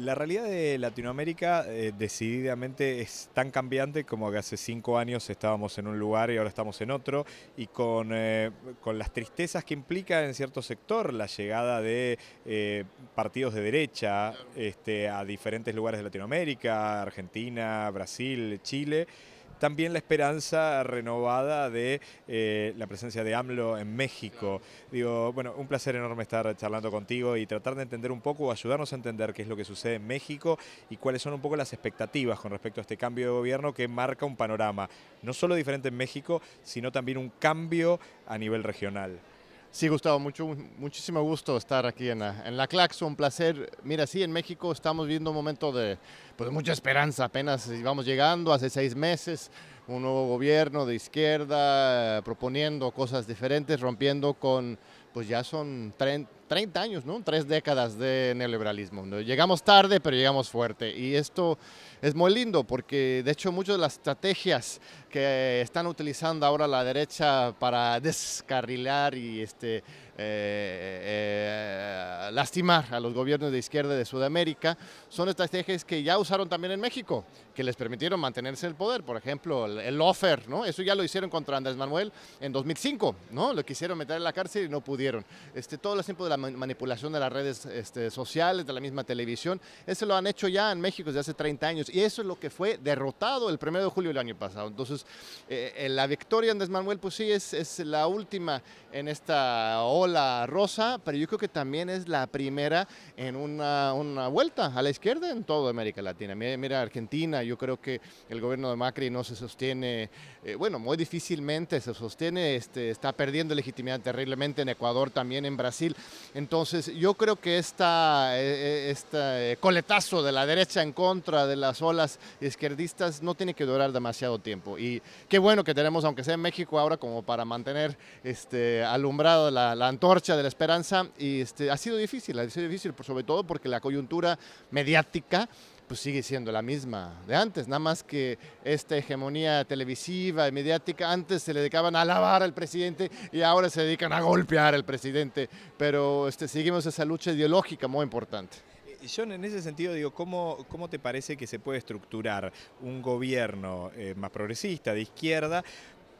La realidad de Latinoamérica eh, decididamente es tan cambiante como que hace cinco años estábamos en un lugar y ahora estamos en otro, y con, eh, las tristezas que implica en cierto sector la llegada de eh, partidos de derecha este, a diferentes lugares de Latinoamérica, Argentina, Brasil, Chile también la esperanza renovada de eh, la presencia de AMLO en México. Digo, bueno, un placer enorme estar charlando contigo y tratar de entender un poco, o ayudarnos a entender qué es lo que sucede en México y cuáles son un poco las expectativas con respecto a este cambio de gobierno que marca un panorama, no solo diferente en México, sino también un cambio a nivel regional. Sí, Gustavo, mucho, muchísimo gusto estar aquí en la, en la Claxo, un placer. Mira, sí, en México estamos viviendo un momento de pues, mucha esperanza, apenas íbamos llegando, hace seis meses, un nuevo gobierno de izquierda eh, proponiendo cosas diferentes, rompiendo con pues ya son 30 años, ¿no? Tres décadas de neoliberalismo. Llegamos tarde, pero llegamos fuerte. Y esto es muy lindo porque, de hecho, muchas de las estrategias que están utilizando ahora la derecha para descarrilar y este, eh, eh, lastimar a los gobiernos de izquierda de Sudamérica son estrategias que ya usaron también en México, que les permitieron mantenerse en el poder. Por ejemplo, el, offer, ¿no? Eso ya lo hicieron contra Andrés Manuel en 2005, ¿no? Lo quisieron meter en la cárcel y no pudieron. Este, todo el tiempo de la manipulación de las redes este, sociales, de la misma televisión, eso lo han hecho ya en México desde hace 30 años y eso es lo que fue derrotado el 1 de julio del año pasado. Entonces, eh, la victoria de Andrés Manuel, pues sí, es, la última en esta ola la rosa, pero yo creo que también es la primera en una, una vuelta a la izquierda en toda América Latina. Mira, Argentina, yo creo que el gobierno de Macri no se sostiene, eh, bueno, muy difícilmente se sostiene, este, está perdiendo legitimidad terriblemente en Ecuador, también en Brasil. Entonces, yo creo que esta, eh, eh, este coletazo de la derecha en contra de las olas izquierdistas no tiene que durar demasiado tiempo. Y qué bueno que tenemos, aunque sea en México ahora, como para mantener este, alumbrado la, la torcha de la esperanza y este, ha sido difícil, ha sido difícil sobre todo porque la coyuntura mediática pues sigue siendo la misma de antes, nada más que esta hegemonía televisiva y mediática, antes se le dedicaban a alabar al presidente y ahora se dedican a golpear al presidente, pero este, seguimos esa lucha ideológica muy importante. John, en ese sentido, digo, ¿cómo, ¿cómo te parece que se puede estructurar un gobierno eh, más progresista, de izquierda,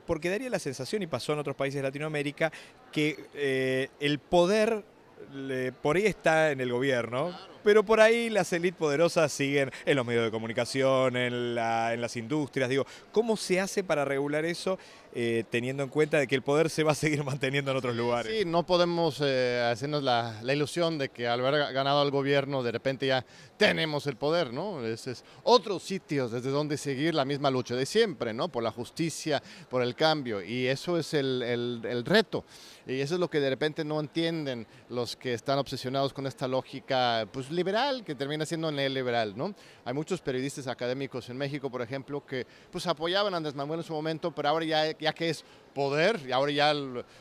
porque daría la sensación, y pasó en otros países de Latinoamérica, que eh, el poder por ahí está en el gobierno pero por ahí las élites poderosas siguen en los medios de comunicación, en, las industrias. Digo, ¿cómo se hace para regular eso eh, teniendo en cuenta de que el poder se va a seguir manteniendo en otros lugares? Sí, no podemos eh, hacernos la, ilusión de que al haber ganado al gobierno de repente ya tenemos el poder, ¿no? Es, es otros sitios desde donde seguir la misma lucha de siempre, ¿no? Por la justicia, por el cambio. Y eso es el, el reto. Y eso es lo que de repente no entienden los que están obsesionados con esta lógica, pues liberal, que termina siendo neoliberal, ¿no? Hay muchos periodistas académicos en México, por ejemplo, que pues apoyaban a Andrés Manuel en su momento, pero ahora ya, ya que es poder, y ahora ya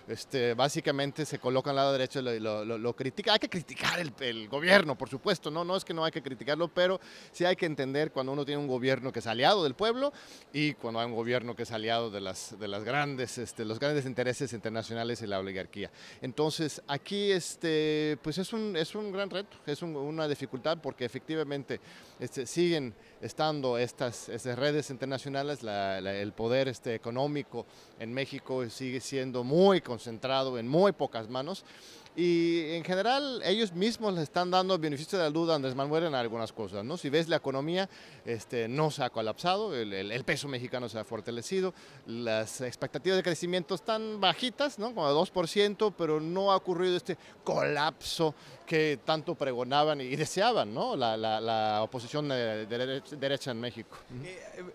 este, básicamente se coloca al lado derecho y lo, critica. Hay que criticar el, gobierno, por supuesto, no, no es que no hay que criticarlo, pero sí hay que entender cuando uno tiene un gobierno que es aliado del pueblo y cuando hay un gobierno que es aliado de, las, de las grandes, este, los grandes intereses internacionales y la oligarquía. Entonces, aquí este, pues es, un, es un gran reto, es una dificultad porque efectivamente este, siguen estando estas, redes internacionales, el poder este, económico en México sigue siendo muy concentrado en muy pocas manos. Y en general ellos mismos le están dando beneficio de la duda a Andrés Manuel en algunas cosas. ¿no? Si ves la economía, este, no se ha colapsado, el, peso mexicano se ha fortalecido, las expectativas de crecimiento están bajitas, ¿no? como 2%, pero no ha ocurrido este colapso que tanto pregonaban y deseaban ¿no? la, oposición de, derecha, en México.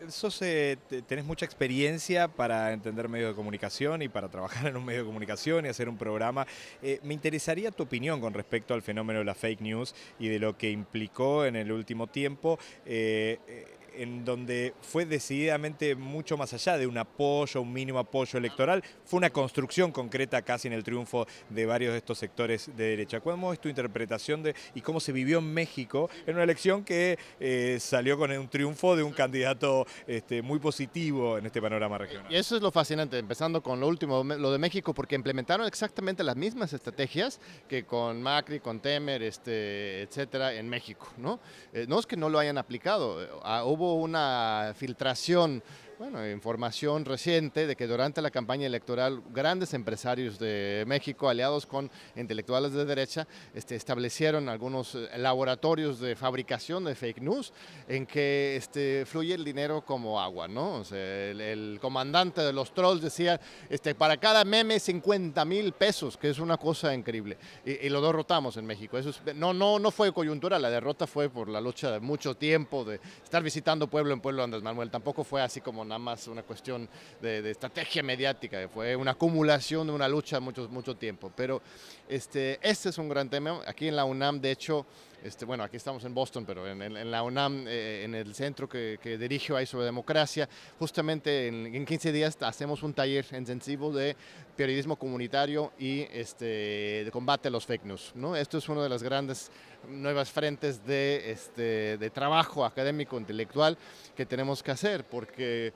Eso eh, eh, se, tenés mucha experiencia para entender medios de comunicación y para trabajar en un medio de comunicación y hacer un programa. Eh, me interesaría tu opinión con respecto al fenómeno de la fake news y de lo que implicó en el último tiempo. Eh, eh, en donde fue decididamente mucho más allá de un apoyo, un mínimo apoyo electoral, fue una construcción concreta casi en el triunfo de varios de estos sectores de derecha. ¿Cuál es tu interpretación de y cómo se vivió en México en una elección que eh, salió con un triunfo de un candidato este, muy positivo en este panorama regional? Y eso es lo fascinante, empezando con lo último, lo de México, porque implementaron exactamente las mismas estrategias que con Macri, con Temer, este, etcétera, en México. ¿no? Eh, es que no lo hayan aplicado, eh, ah, hubo una filtración bueno, información reciente de que durante la campaña electoral grandes empresarios de México, aliados con intelectuales de derecha, este, establecieron algunos eh, laboratorios de fabricación de fake news en que este, fluye el dinero como agua, ¿no? el, comandante de los trolls decía, este, para cada meme 50 mil pesos, que es una cosa increíble. Y, lo derrotamos en México. Eso no, no, no fue coyuntura, la derrota fue por la lucha de mucho tiempo, de estar visitando pueblo en pueblo Andrés Manuel. Tampoco fue así como nada más una cuestión de, estrategia mediática, fue una acumulación de una lucha mucho, mucho tiempo. Pero este, este es un gran tema. Aquí en la UNAM, de hecho, este, bueno, aquí estamos en Boston, pero en, la UNAM, eh, en el centro que, que, dirijo ahí sobre democracia, justamente en, 15 días hacemos un taller intensivo de periodismo comunitario y este, de combate a los fake news. ¿no? Esto es una de las grandes nuevas frentes este, de, trabajo académico, intelectual que tenemos que hacer, porque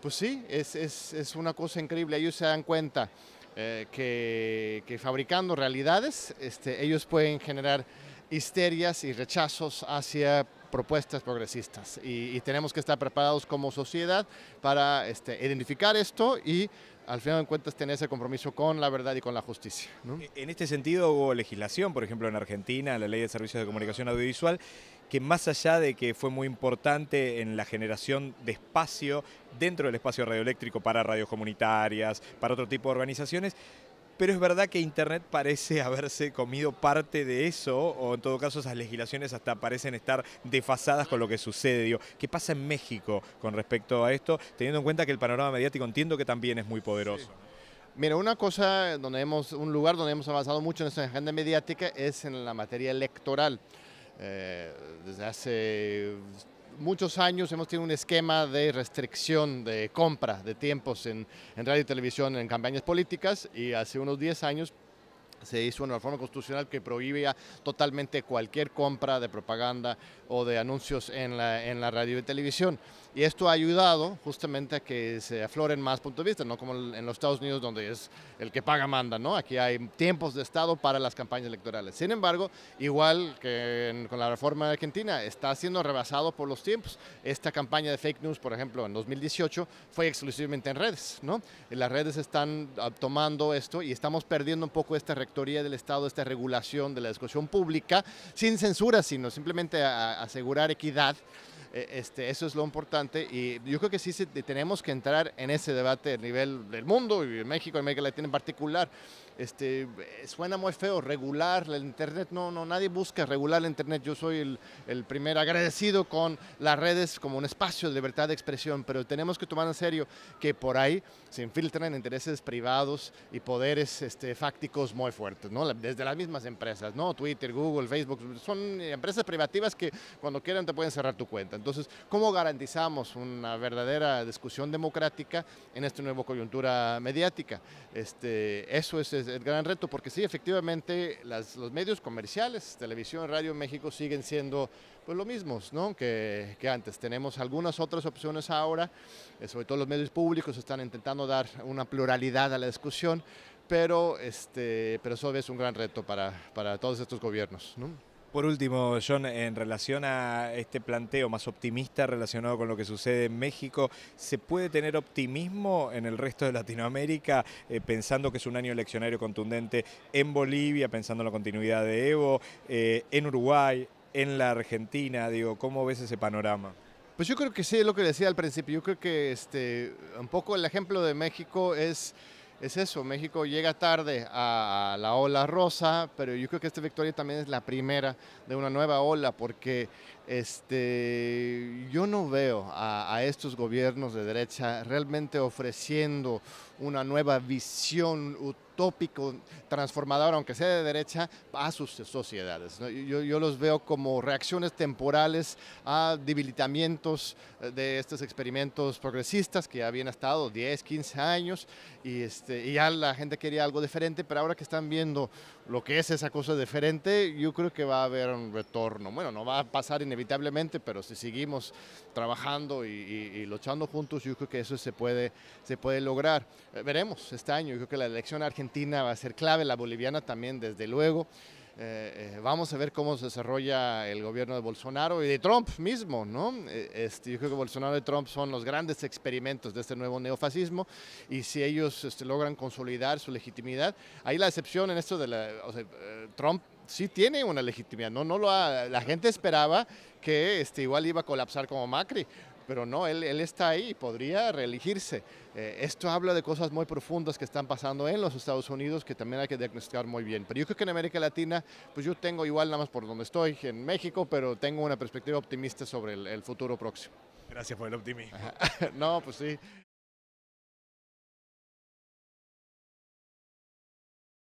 pues sí, es, es, una cosa increíble, ellos se dan cuenta. Eh, que, fabricando realidades, este, ellos pueden generar histerias y rechazos hacia propuestas progresistas. Y, tenemos que estar preparados como sociedad para este, identificar esto y al final de cuentas tener ese compromiso con la verdad y con la justicia. E-, en este sentido hubo legislación, por ejemplo en Argentina, la ley de servicios de comunicación audiovisual, que más allá de que fue muy importante en la generación de espacio dentro del espacio radioeléctrico para radios comunitarias, para otro tipo de organizaciones, pero es verdad que Internet parece haberse comido parte de eso, o en todo caso esas legislaciones hasta parecen estar desfasadas con lo que sucede. ¿Qué pasa en México con respecto a esto, teniendo en cuenta que el panorama mediático entiendo que también es muy poderoso? Mira, una cosa donde hemos, un lugar donde hemos avanzado mucho en esta agenda mediática es en la materia electoral. Eh, desde hace muchos años hemos tenido un esquema de restricción de compra de tiempos en, radio y televisión en campañas políticas y hace unos 10 años se hizo una reforma constitucional que prohibía totalmente cualquier compra de propaganda o de anuncios en en la radio y televisión. Y esto ha ayudado justamente a que se afloren más puntos de vista, no como en los Estados Unidos donde es el que paga manda, ¿no? Aquí hay tiempos de Estado para las campañas electorales. Sin embargo, igual que con la reforma argentina, está siendo rebasado por los tiempos. Esta campaña de fake news, por ejemplo, en 2018 fue exclusivamente en redes, ¿no? Las redes están ah, tomando esto y estamos perdiendo un poco esta rectoría del Estado, esta regulación de la discusión pública, sin censura, sino simplemente asegurar equidad eh, este, eso es lo importante y yo creo que sí tenemos que entrar en ese debate a nivel del mundo y en México, en América Latina en particular, este, eh, suena muy feo, regular la Internet, no, no, nadie busca regular la Internet. Yo soy el, primer agradecido con las redes como un espacio de libertad de expresión, pero tenemos que tomar en serio que por ahí se infiltran intereses privados y poderes este, fácticos muy fuertes, ¿no? desde las mismas empresas, ¿no? Twitter, Google, Facebook, son empresas privativas que cuando quieran te pueden cerrar tu cuenta. Entonces, ¿cómo garantizamos una verdadera discusión democrática en esta nueva coyuntura mediática? Este, eso es, es el gran reto, porque sí, efectivamente, los medios comerciales, televisión, radio, en México, siguen siendo pues, lo mismos ¿no? que, antes. Tenemos algunas otras opciones ahora, eh, sobre todo los medios públicos están intentando dar una pluralidad a la discusión, pero, este, pero eso es un gran reto para, todos estos gobiernos. Por último, John, en relación a este planteo más optimista relacionado con lo que sucede en México, ¿se puede tener optimismo en el resto de Latinoamérica, eh, pensando que es un año eleccionario contundente en Bolivia, pensando en la continuidad de Evo, eh, en Uruguay, en la Argentina? Digo, ¿cómo ves ese panorama? Pues yo creo que sí, es lo que decía al principio. Yo creo que este, un poco el ejemplo de México es es eso, México llega tarde a la ola rosa, pero yo creo que esta victoria también es la primera de una nueva ola, porque este, yo no veo a, estos gobiernos de derecha realmente ofreciendo una nueva visión utópico, transformadora, aunque sea de derecha, a sus sociedades. Yo, los veo como reacciones temporales a debilitamientos eh, de estos experimentos progresistas que ya habían estado 10, 15 años y, este, y ya la gente quería algo diferente, pero ahora que están viendo lo que es esa cosa diferente, yo creo que va a haber un retorno. Bueno, no va a pasar inevitablemente, pero si seguimos trabajando y, luchando juntos, yo creo que eso se puede, se puede lograr. Eh, veremos este año, yo creo que la elección argentina va a ser clave, la boliviana también, desde luego. Eh, eh, vamos a ver cómo se desarrolla el gobierno de Bolsonaro y de Trump mismo, ¿no? Eh, este, yo creo que Bolsonaro y Trump son los grandes experimentos de este nuevo neofascismo y si ellos este, logran consolidar su legitimidad, hay la excepción en esto de la, o sea, Trump sí tiene una legitimidad, no, no lo la gente esperaba que este, igual iba a colapsar como Macri, pero no, él, está ahí, podría reelegirse. Eh, esto habla de cosas muy profundas que están pasando en los Estados Unidos que también hay que diagnosticar muy bien. Pero yo creo que en América Latina, pues yo tengo igual nada más por donde estoy, en México, pero tengo una perspectiva optimista sobre el futuro próximo. Gracias por el optimismo. no, pues sí.